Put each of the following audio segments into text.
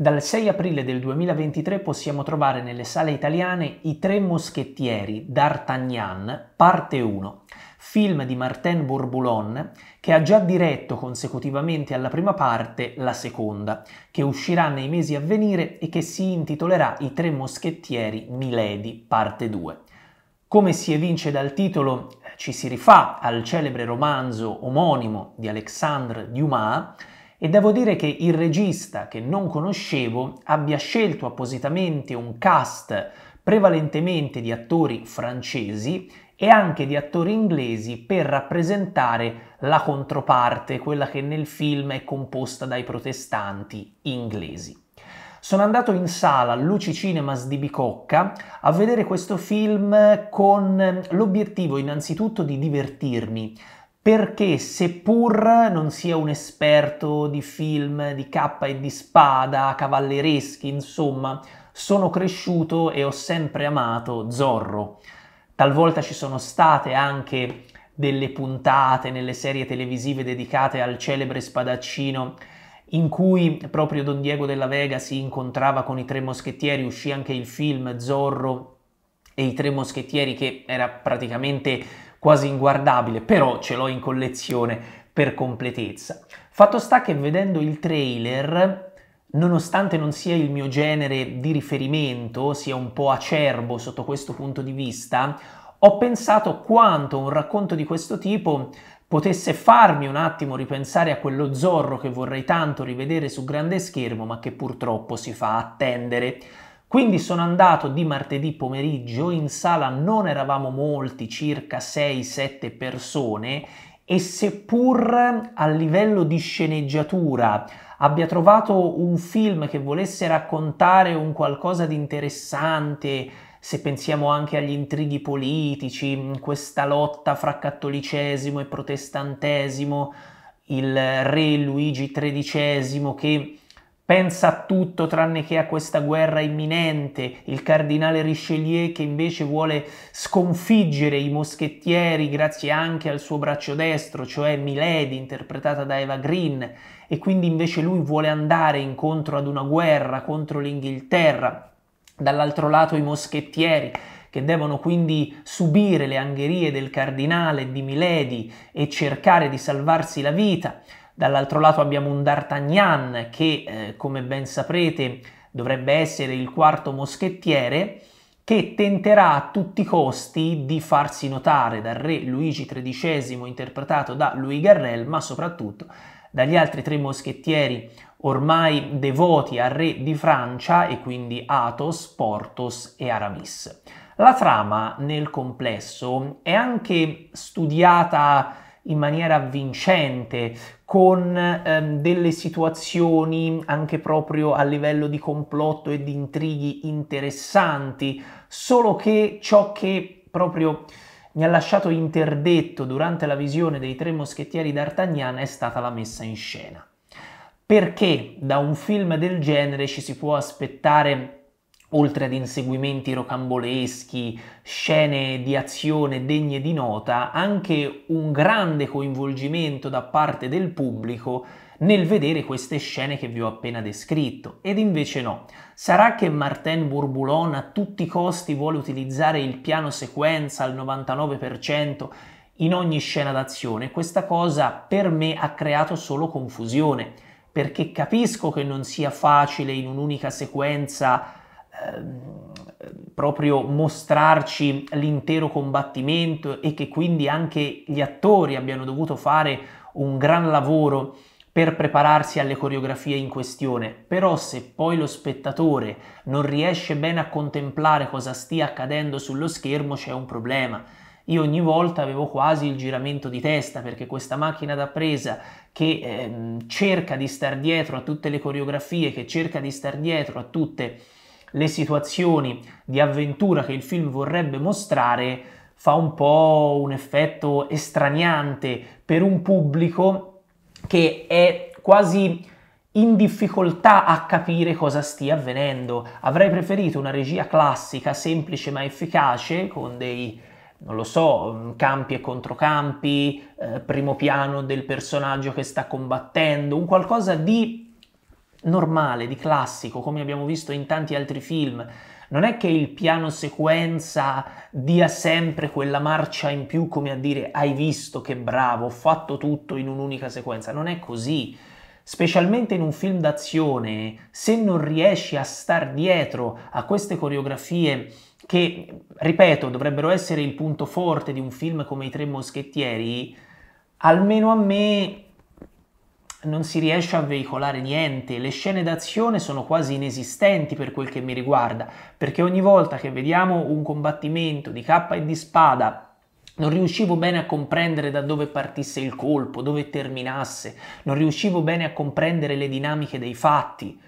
Dal 6 aprile del 2023 possiamo trovare nelle sale italiane I tre moschettieri d'Artagnan, parte 1, film di Martin Bourboulon che ha già diretto consecutivamente alla prima parte la seconda, che uscirà nei mesi a venire e che si intitolerà I tre moschettieri Milady, parte 2. Come si evince dal titolo, ci si rifà al celebre romanzo omonimo di Alexandre Dumas, e devo dire che il regista che non conoscevo abbia scelto appositamente un cast prevalentemente di attori francesi e anche di attori inglesi per rappresentare la controparte, quella che nel film è composta dai protestanti inglesi. Sono andato in sala Luci Cinemas di Bicocca a vedere questo film con l'obiettivo innanzitutto di divertirmi, perché seppur non sia un esperto di film, di cappa e di spada, cavallereschi, insomma, sono cresciuto e ho sempre amato Zorro. Talvolta ci sono state anche delle puntate nelle serie televisive dedicate al celebre spadaccino in cui proprio Don Diego della Vega si incontrava con i tre moschettieri, uscì anche il film Zorro e i tre moschettieri che era praticamente quasi inguardabile, però ce l'ho in collezione per completezza. Fatto sta che vedendo il trailer nonostante non sia il mio genere di riferimento, sia un po' acerbo sotto questo punto di vista, ho pensato quanto un racconto di questo tipo potesse farmi un attimo ripensare a quello zorro che vorrei tanto rivedere su grande schermo, ma che purtroppo si fa attendere quindi sono andato di martedì pomeriggio, in sala non eravamo molti, circa 6-7 persone, e seppur a livello di sceneggiatura abbia trovato un film che volesse raccontare un qualcosa di interessante, se pensiamo anche agli intrighi politici, questa lotta fra cattolicesimo e protestantesimo, il re Luigi XIII che pensa a tutto tranne che a questa guerra imminente, il cardinale Richelieu che invece vuole sconfiggere i moschettieri grazie anche al suo braccio destro, cioè Milady interpretata da Eva Green, e quindi invece lui vuole andare incontro ad una guerra contro l'Inghilterra, dall'altro lato i moschettieri che devono quindi subire le angherie del cardinale di Milady e cercare di salvarsi la vita. Dall'altro lato abbiamo un D'Artagnan che, eh, come ben saprete, dovrebbe essere il quarto moschettiere che tenterà a tutti i costi di farsi notare dal re Luigi XIII interpretato da Louis Garrel, ma soprattutto dagli altri tre moschettieri ormai devoti al re di Francia e quindi Athos, Porthos e Aramis. La trama nel complesso è anche studiata in maniera vincente con ehm, delle situazioni anche proprio a livello di complotto e di intrighi interessanti, solo che ciò che proprio mi ha lasciato interdetto durante la visione dei tre moschettieri d'Artagnan è stata la messa in scena. Perché da un film del genere ci si può aspettare oltre ad inseguimenti rocamboleschi, scene di azione degne di nota, anche un grande coinvolgimento da parte del pubblico nel vedere queste scene che vi ho appena descritto. Ed invece no. Sarà che Martin Bourboulon a tutti i costi vuole utilizzare il piano sequenza al 99% in ogni scena d'azione? Questa cosa per me ha creato solo confusione, perché capisco che non sia facile in un'unica sequenza Ehm, proprio mostrarci l'intero combattimento e che quindi anche gli attori abbiano dovuto fare un gran lavoro per prepararsi alle coreografie in questione, però se poi lo spettatore non riesce bene a contemplare cosa stia accadendo sullo schermo c'è un problema. Io ogni volta avevo quasi il giramento di testa perché questa macchina da presa che ehm, cerca di star dietro a tutte le coreografie, che cerca di star dietro a tutte le le situazioni di avventura che il film vorrebbe mostrare fa un po' un effetto estraniante per un pubblico che è quasi in difficoltà a capire cosa stia avvenendo. Avrei preferito una regia classica, semplice ma efficace, con dei non lo so, campi e controcampi, eh, primo piano del personaggio che sta combattendo, un qualcosa di normale, di classico, come abbiamo visto in tanti altri film. Non è che il piano sequenza dia sempre quella marcia in più come a dire hai visto che bravo, ho fatto tutto in un'unica sequenza. Non è così. Specialmente in un film d'azione, se non riesci a star dietro a queste coreografie che, ripeto, dovrebbero essere il punto forte di un film come I Tre Moschettieri, almeno a me non si riesce a veicolare niente, le scene d'azione sono quasi inesistenti per quel che mi riguarda, perché ogni volta che vediamo un combattimento di cappa e di spada non riuscivo bene a comprendere da dove partisse il colpo, dove terminasse, non riuscivo bene a comprendere le dinamiche dei fatti.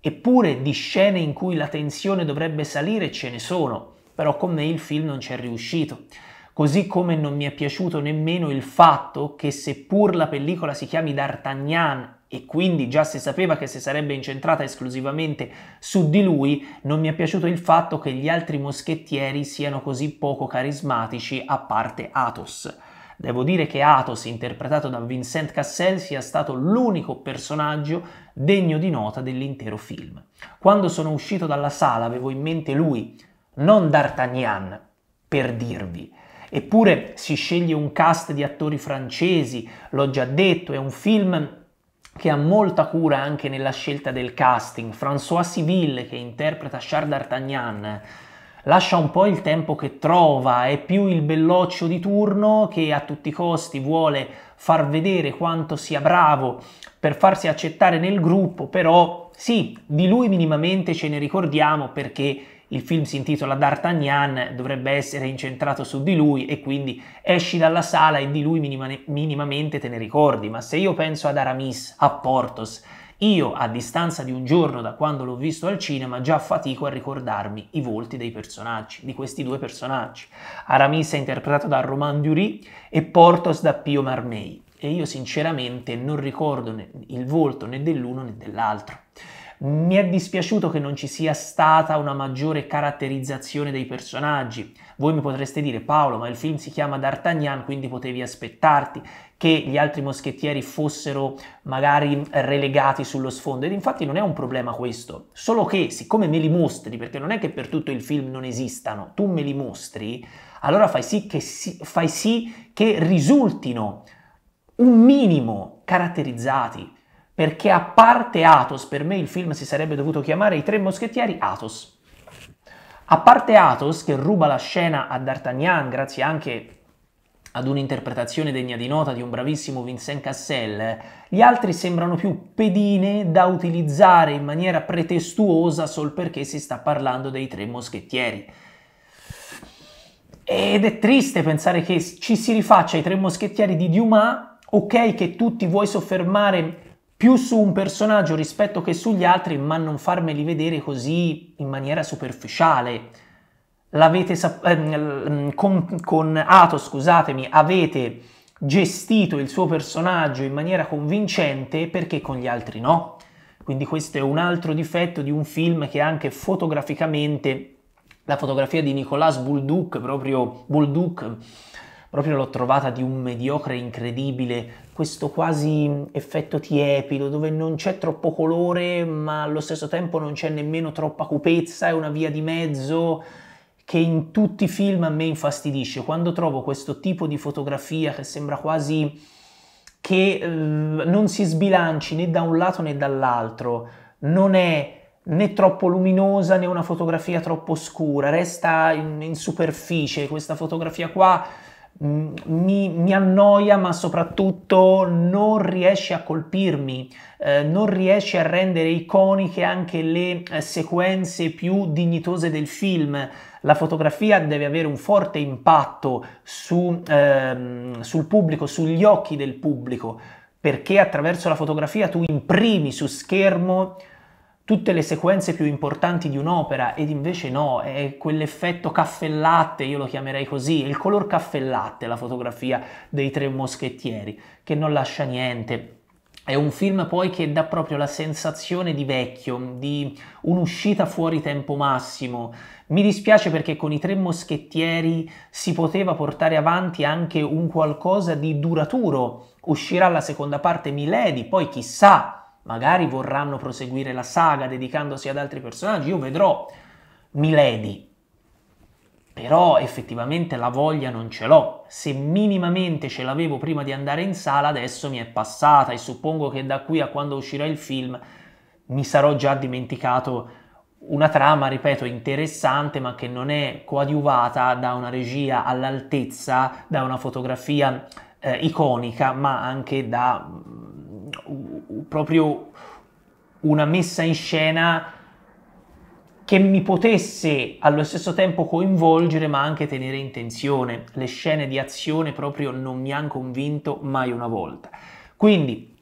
Eppure di scene in cui la tensione dovrebbe salire ce ne sono, però con me il film non c'è riuscito. Così come non mi è piaciuto nemmeno il fatto che seppur la pellicola si chiami D'Artagnan e quindi già si sapeva che si sarebbe incentrata esclusivamente su di lui, non mi è piaciuto il fatto che gli altri moschettieri siano così poco carismatici a parte Athos. Devo dire che Athos, interpretato da Vincent Cassel, sia stato l'unico personaggio degno di nota dell'intero film. Quando sono uscito dalla sala avevo in mente lui, non D'Artagnan, per dirvi, Eppure si sceglie un cast di attori francesi, l'ho già detto, è un film che ha molta cura anche nella scelta del casting. François Civil, che interpreta Charles d'Artagnan, lascia un po' il tempo che trova, è più il belloccio di turno che a tutti i costi vuole far vedere quanto sia bravo per farsi accettare nel gruppo, però sì, di lui minimamente ce ne ricordiamo perché il film si intitola D'Artagnan, dovrebbe essere incentrato su di lui e quindi esci dalla sala e di lui minimane- minimamente te ne ricordi, ma se io penso ad Aramis, a Portos, io a distanza di un giorno da quando l'ho visto al cinema già fatico a ricordarmi i volti dei personaggi, di questi due personaggi. Aramis è interpretato da Romain Dury e Portos da Pio Marmei e io sinceramente non ricordo il volto né dell'uno né dell'altro. Mi è dispiaciuto che non ci sia stata una maggiore caratterizzazione dei personaggi. Voi mi potreste dire Paolo, ma il film si chiama D'Artagnan, quindi potevi aspettarti che gli altri moschettieri fossero magari relegati sullo sfondo ed infatti non è un problema questo, solo che siccome me li mostri, perché non è che per tutto il film non esistano, tu me li mostri, allora fai sì che, si, fai sì che risultino un minimo caratterizzati perché a parte Athos, per me il film si sarebbe dovuto chiamare I Tre Moschettieri Athos. A parte Athos, che ruba la scena a D'Artagnan, grazie anche ad un'interpretazione degna di nota di un bravissimo Vincent Cassel, gli altri sembrano più pedine da utilizzare in maniera pretestuosa sol perché si sta parlando dei Tre Moschettieri. Ed è triste pensare che ci si rifaccia ai Tre Moschettieri di Dumas, ok che tu ti vuoi soffermare più su un personaggio rispetto che sugli altri, ma non farmeli vedere così in maniera superficiale. L'avete sap- ehm, mm, con, con Ato, scusatemi, avete gestito il suo personaggio in maniera convincente perché con gli altri no. Quindi questo è un altro difetto di un film che anche fotograficamente la fotografia di Nicolas Bulduc, proprio Bulduc proprio l'ho trovata di un mediocre incredibile, questo quasi effetto tiepido dove non c'è troppo colore ma allo stesso tempo non c'è nemmeno troppa cupezza, è una via di mezzo che in tutti i film a me infastidisce. Quando trovo questo tipo di fotografia che sembra quasi che eh, non si sbilanci né da un lato né dall'altro, non è né troppo luminosa né una fotografia troppo scura, resta in, in superficie questa fotografia qua Mm, mi, mi, annoia, ma soprattutto non riesce a colpirmi, eh, non riesce a rendere iconiche anche le eh, sequenze più dignitose del film. La fotografia deve avere un forte impatto su, ehm, sul pubblico, sugli occhi del pubblico, perché attraverso la fotografia tu imprimi su schermo tutte le sequenze più importanti di un'opera ed invece no, è quell'effetto caffè io lo chiamerei così, il color caffè la fotografia dei tre moschettieri, che non lascia niente. È un film poi che dà proprio la sensazione di vecchio, di un'uscita fuori tempo massimo. Mi dispiace perché con i tre moschettieri si poteva portare avanti anche un qualcosa di duraturo. Uscirà la seconda parte Milady, poi chissà magari vorranno proseguire la saga dedicandosi ad altri personaggi, io vedrò Milady, però effettivamente la voglia non ce l'ho, se minimamente ce l'avevo prima di andare in sala adesso mi è passata e suppongo che da qui a quando uscirà il film mi sarò già dimenticato una trama, ripeto, interessante ma che non è coadiuvata da una regia all'altezza, da una fotografia eh, iconica, ma anche da proprio una messa in scena che mi potesse allo stesso tempo coinvolgere ma anche tenere in tensione. Le scene di azione proprio non mi hanno convinto mai una volta. Quindi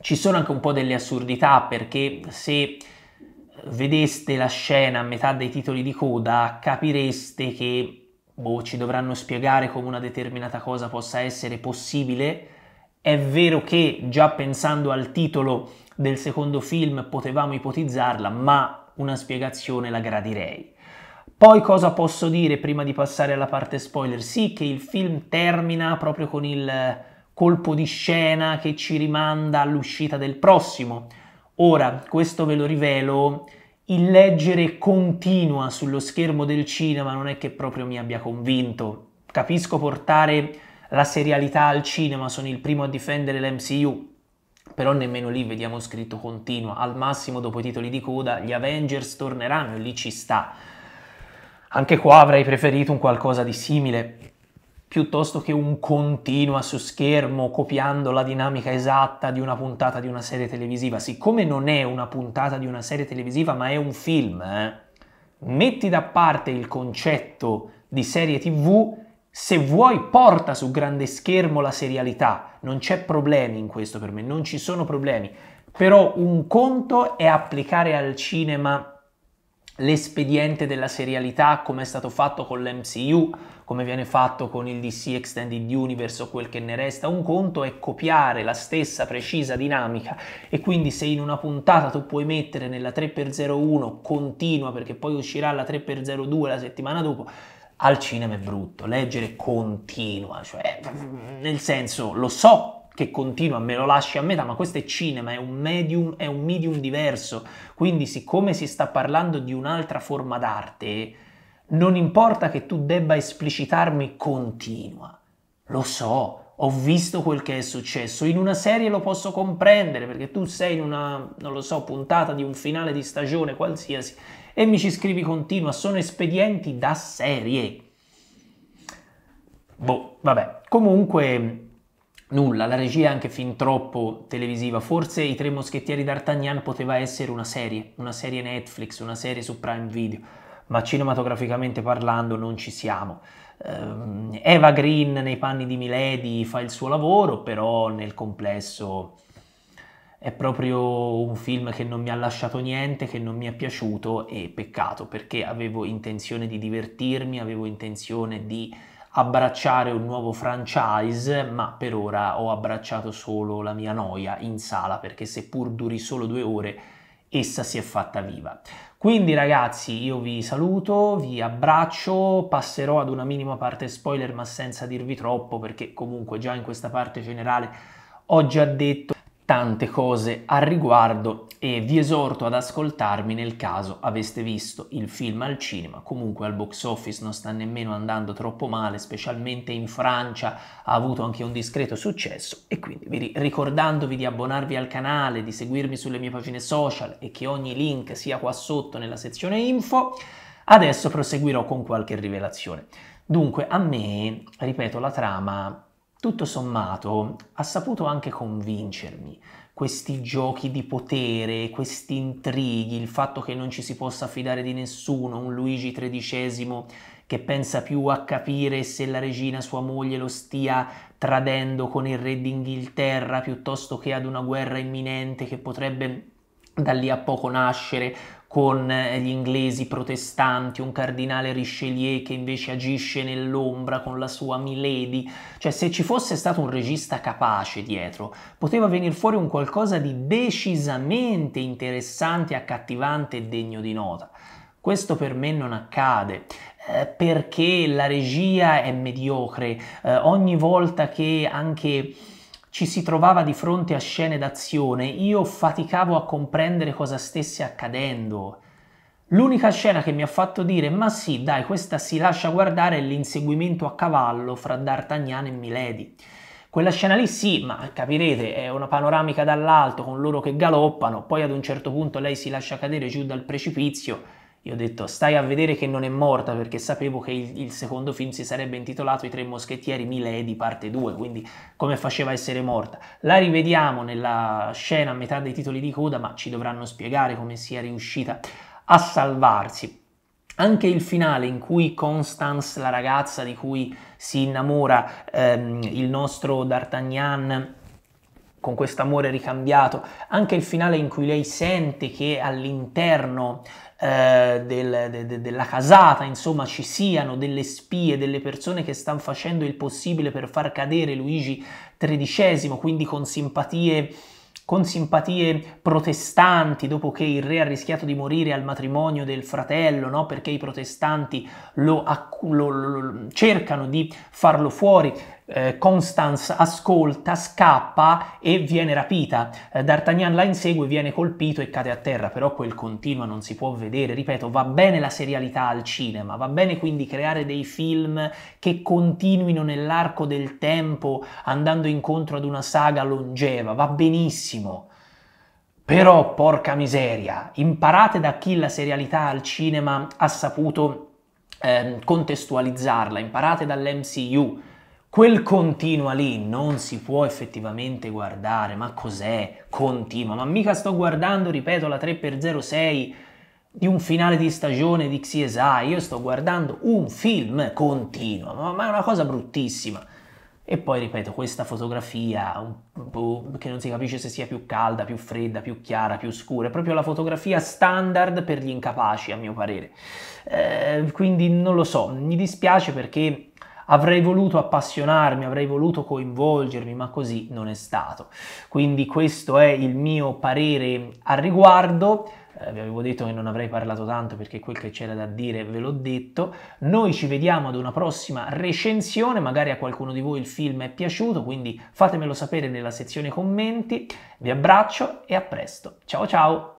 ci sono anche un po' delle assurdità perché se vedeste la scena a metà dei titoli di coda capireste che boh, ci dovranno spiegare come una determinata cosa possa essere possibile è vero che già pensando al titolo del secondo film potevamo ipotizzarla, ma una spiegazione la gradirei. Poi cosa posso dire prima di passare alla parte spoiler? Sì che il film termina proprio con il colpo di scena che ci rimanda all'uscita del prossimo. Ora, questo ve lo rivelo, il leggere continua sullo schermo del cinema non è che proprio mi abbia convinto. Capisco portare la serialità al cinema, sono il primo a difendere l'MCU, però nemmeno lì vediamo scritto continua. al massimo dopo i titoli di coda gli Avengers torneranno e lì ci sta. Anche qua avrei preferito un qualcosa di simile, piuttosto che un continua su schermo copiando la dinamica esatta di una puntata di una serie televisiva. Siccome non è una puntata di una serie televisiva ma è un film, eh, metti da parte il concetto di serie tv se vuoi porta su grande schermo la serialità, non c'è problemi in questo per me, non ci sono problemi, però un conto è applicare al cinema l'espediente della serialità come è stato fatto con l'MCU, come viene fatto con il DC Extended Universe o quel che ne resta, un conto è copiare la stessa precisa dinamica e quindi se in una puntata tu puoi mettere nella 3x01 continua perché poi uscirà la 3x02 la settimana dopo, al cinema è brutto, leggere continua, cioè nel senso lo so che continua, me lo lasci a metà, ma questo è cinema, è un medium, è un medium diverso, quindi siccome si sta parlando di un'altra forma d'arte, non importa che tu debba esplicitarmi continua, lo so, ho visto quel che è successo, in una serie lo posso comprendere perché tu sei in una, non lo so, puntata di un finale di stagione qualsiasi e mi ci scrivi continua, sono espedienti da serie. Boh, vabbè. Comunque, nulla, la regia è anche fin troppo televisiva. Forse I Tre Moschettieri d'Artagnan poteva essere una serie, una serie Netflix, una serie su Prime Video, ma cinematograficamente parlando non ci siamo. Ehm, Eva Green nei panni di Milady fa il suo lavoro, però nel complesso è proprio un film che non mi ha lasciato niente, che non mi è piaciuto e peccato perché avevo intenzione di divertirmi, avevo intenzione di abbracciare un nuovo franchise, ma per ora ho abbracciato solo la mia noia in sala perché seppur duri solo due ore, essa si è fatta viva. Quindi ragazzi io vi saluto, vi abbraccio, passerò ad una minima parte spoiler ma senza dirvi troppo perché comunque già in questa parte generale ho già detto tante cose al riguardo e vi esorto ad ascoltarmi nel caso aveste visto il film al cinema. Comunque al box office non sta nemmeno andando troppo male, specialmente in Francia ha avuto anche un discreto successo e quindi ricordandovi di abbonarvi al canale, di seguirmi sulle mie pagine social e che ogni link sia qua sotto nella sezione info, adesso proseguirò con qualche rivelazione. Dunque a me, ripeto, la trama tutto sommato ha saputo anche convincermi. Questi giochi di potere, questi intrighi, il fatto che non ci si possa fidare di nessuno, un Luigi XIII che pensa più a capire se la regina sua moglie lo stia tradendo con il re d'Inghilterra piuttosto che ad una guerra imminente che potrebbe da lì a poco nascere con eh, gli inglesi protestanti, un cardinale Richelieu che invece agisce nell'ombra con la sua Milady, cioè se ci fosse stato un regista capace dietro, poteva venire fuori un qualcosa di decisamente interessante, accattivante e degno di nota. Questo per me non accade eh, perché la regia è mediocre, eh, ogni volta che anche ci si trovava di fronte a scene d'azione, io faticavo a comprendere cosa stesse accadendo. L'unica scena che mi ha fatto dire ma sì, dai, questa si lascia guardare è l'inseguimento a cavallo fra D'Artagnan e Milady. Quella scena lì sì, ma capirete, è una panoramica dall'alto con loro che galoppano, poi ad un certo punto lei si lascia cadere giù dal precipizio io ho detto stai a vedere che non è morta perché sapevo che il, il secondo film si sarebbe intitolato I tre moschettieri Milady parte 2, quindi come faceva a essere morta. La rivediamo nella scena a metà dei titoli di coda, ma ci dovranno spiegare come sia riuscita a salvarsi. Anche il finale in cui Constance, la ragazza di cui si innamora ehm, il nostro D'Artagnan, con questo amore ricambiato, anche il finale in cui lei sente che all'interno eh, del, de, de, della casata, insomma, ci siano delle spie, delle persone che stanno facendo il possibile per far cadere Luigi XIII, quindi con simpatie con simpatie protestanti dopo che il re ha rischiato di morire al matrimonio del fratello, no? perché i protestanti lo, lo, lo, cercano di farlo fuori. Eh, Constance ascolta, scappa e viene rapita. Eh, D'Artagnan la insegue, viene colpito e cade a terra, però quel continua non si può vedere. Ripeto, va bene la serialità al cinema, va bene quindi creare dei film che continuino nell'arco del tempo andando incontro ad una saga longeva, va benissimo. Però, porca miseria, imparate da chi la serialità al cinema ha saputo eh, contestualizzarla, imparate dall'MCU quel continua lì non si può effettivamente guardare, ma cos'è continua? Ma mica sto guardando, ripeto, la 3x06 di un finale di stagione di CSI, io sto guardando un film continuo, ma è una cosa bruttissima. E poi, ripeto, questa fotografia che non si capisce se sia più calda, più fredda, più chiara, più scura, è proprio la fotografia standard per gli incapaci, a mio parere. Eh, quindi non lo so, mi dispiace perché Avrei voluto appassionarmi, avrei voluto coinvolgermi, ma così non è stato. Quindi questo è il mio parere al riguardo eh, vi avevo detto che non avrei parlato tanto perché quel che c'era da dire ve l'ho detto. Noi ci vediamo ad una prossima recensione, magari a qualcuno di voi il film è piaciuto, quindi fatemelo sapere nella sezione commenti. Vi abbraccio e a presto. Ciao ciao!